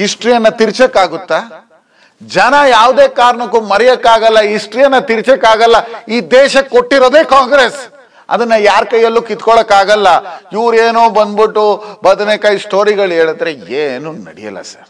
ಹಿಸ್ಟ್ರಿಯನ್ನ ತಿರ್ಚಕ್ಕಾಗುತ್ತಾ ಜನ ಯಾವುದೇ ಕಾರಣಕ್ಕೂ ಮರೆಯಕ್ಕಾಗಲ್ಲ ಹಿಸ್ಟ್ರಿಯನ್ನ ತಿರ್ಚಕ್ಕಾಗಲ್ಲ ಈ ದೇಶಕ್ಕೆ ಕೊಟ್ಟಿರೋದೇ ಕಾಂಗ್ರೆಸ್ ಅದನ್ನ ಯಾರ ಕೈಯಲ್ಲೂ ಕಿತ್ಕೊಳ್ಳೋಕ್ಕಾಗಲ್ಲ ಇವ್ರೇನೋ ಬಂದ್ಬಿಟ್ಟು ಬದನೆಕಾಯಿ ಸ್ಟೋರಿಗಳು ಹೇಳಿದ್ರೆ ಏನು ನಡೆಯಲ್ಲ ಸರ್